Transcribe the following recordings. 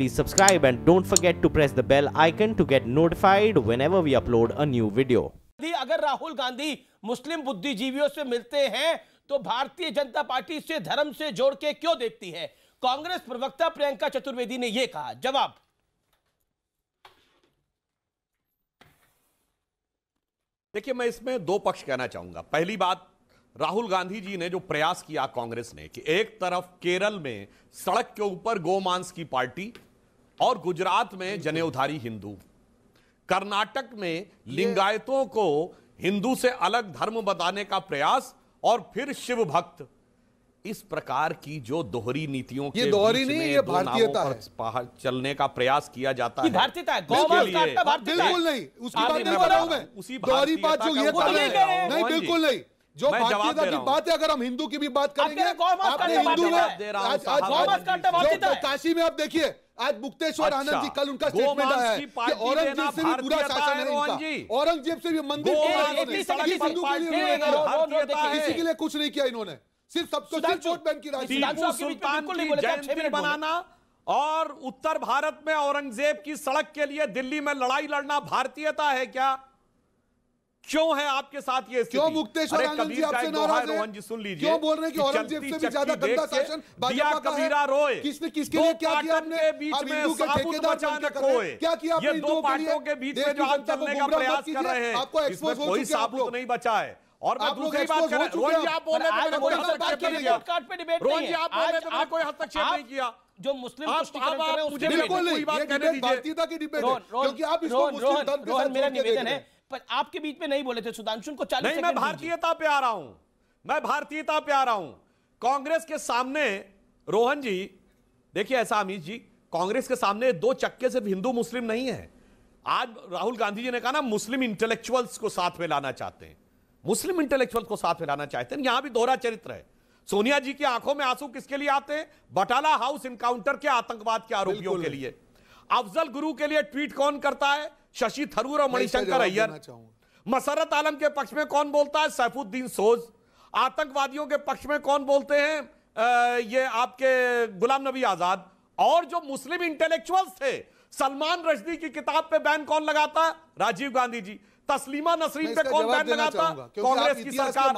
please subscribe and don't forget to press the bell icon to get notified whenever we upload a new video. अगर राहुल गांधी मुस्लिम बुद्धिजीवियों से मिलते हैं तो भारतीय जनता पार्टी से धर्म से जोड़ के क्यों देखती है कांग्रेस प्रवक्ता प्रियंका चतुर्वेदी ने यह कहा जवाब देखिए मैं इसमें दो पक्ष कहना चाहूंगा पहली बात राहुल गांधी जी ने जो प्रयास किया कांग्रेस ने कि एक तरफ केरल में सड़क के ऊपर गोमांस की पार्टी और गुजरात में जनेउधारी हिंदू कर्नाटक में लिंगायतों को हिंदू से अलग धर्म बताने का प्रयास और फिर शिव भक्त इस प्रकार की जो दोहरी नीतियों के दोहरी नहीं ये भारतीयता है बाहर चलने का प्रयास किया जाता है भारतीयता है बिल्कुल नहीं उसकी बात नहीं रहा हूं मैं उसी दोहरी बात जो ये तो तो नहीं बिल्कुल नहीं जो भारतीयता की बात है अगर हम हिंदू की भी बात करेंगे आपने हिंदू में तो काशी में आप देखिए आज मुक्तेश्वर अच्छा। आनंद जी कल उनका स्टेटमेंट आया है कि औरंगजेब से भी पूरा शासन है उनका औरंगजेब से भी मंदिर किसी के लिए कुछ नहीं किया इन्होंने सिर्फ सबको सिर्फ वोट बैंक की राजनीति तो बनाना और उत्तर भारत में औरंगजेब की सड़क के लिए दिल्ली में लड़ाई लड़ना भारतीयता है क्या क्यों है आपके साथ ये क्यों मुक्तेश्वर आनंद जी आपसे नाराज है रोहन जी सुन लीजिए क्यों बोल रहे हैं कि औरंगजेब से भी ज्यादा गंदा शासन भाजपा का कबीरा रोए किसने किसके लिए क्या किया आपने बीच में हिंदू के ठेकेदार अचानक रोए क्या किया आपने हिंदुओं के लिए के बीच में जो आप चलने का प्रयास कर रहे हैं आपको एक्सपोज हो चुके आप लोग नहीं बचा है और मैं दूसरी बात कर रोहन जी आप बोल रहे थे तो कोई हस्तक्षेप नहीं किया नहीं है आप बोल रहे थे तो कोई हस्तक्षेप नहीं किया जो मुस्लिम मुझे बिल्कुल नहीं बात कहने दीजिए भारतीयता की डिबेट है क्योंकि आप इसको मुस्लिम धर्म के साथ मेरा निवेदन है पर आपके बीच में नहीं बोले थे सुधांशु को चालीस नहीं मैं भारतीयता पे आ रहा हूं मैं भारतीयता पे आ रहा हूं कांग्रेस के सामने रोहन जी देखिए ऐसा अमित जी कांग्रेस के सामने दो चक्के सिर्फ हिंदू मुस्लिम नहीं है आज राहुल गांधी जी ने कहा ना मुस्लिम इंटेलेक्चुअल्स को साथ में लाना चाहते हैं मुस्लिम इंटेलेक्चुअल को साथ में लाना चाहते हैं यहां भी दोहरा चरित्र है सोनिया जी की आंखों में आंसू किसके लिए आते हैं बटाला हाउस इनकाउंटर के आतंकवाद के आरोपियों के लिए अफजल गुरु के लिए ट्वीट कौन करता है शशि थरूर और मणिशंकर अय्यर मसरत आलम के पक्ष में कौन बोलता है सैफुद्दीन सोज आतंकवादियों के पक्ष में कौन बोलते हैं ये आपके गुलाम नबी आजाद और जो मुस्लिम इंटेलेक्चुअल्स थे सलमान रश्दी की किताब पे बैन कौन लगाता राजीव गांधी जी तस्लीमा नसरीन पे कौन बैन बनाता कांग्रेस की सरकार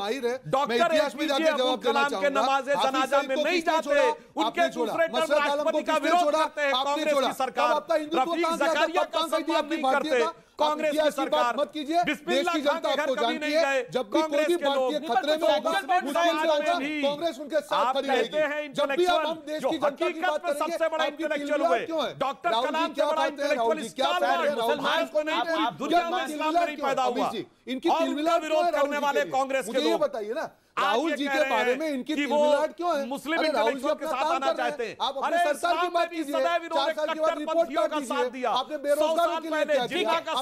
डॉक्टर अब्दुल कलाम के नमाजे जनाजा में नहीं जाते उनके दूसरे टर्म राष्ट्रपति का विरोध करते हैं कांग्रेस की सरकार रफीक जकारिया का सम्मान नहीं करते कांग्रेस की सरकार मत कीजिए देश की जनता आपको जानती है जब भी कोई भी भारतीय खतरे में होगा कांग्रेस उनके साथ खड़ी रहेगी जब भी आप हम देश की जनता की बात करेंगे सबसे बड़ा इंटेलेक्चुअल हुए डॉक्टर कलाम क्या बात है राहुल जी क्या बात है मुसलमान को नहीं दुनिया में इस्लाम नहीं पैदा हुआ इनकी तिलमिला विरोध करने वाले कांग्रेस के लोग बताइए ना राहुल जी के बारे में इनकी तिलमिलाट क्यों है मुस्लिम राहुल जी के साथ आना चाहते हैं आप अपने सरकार की बात कीजिए चार साल के बाद रिपोर्ट साथ दिया आपने बेरोजगारों के लिए क्या किया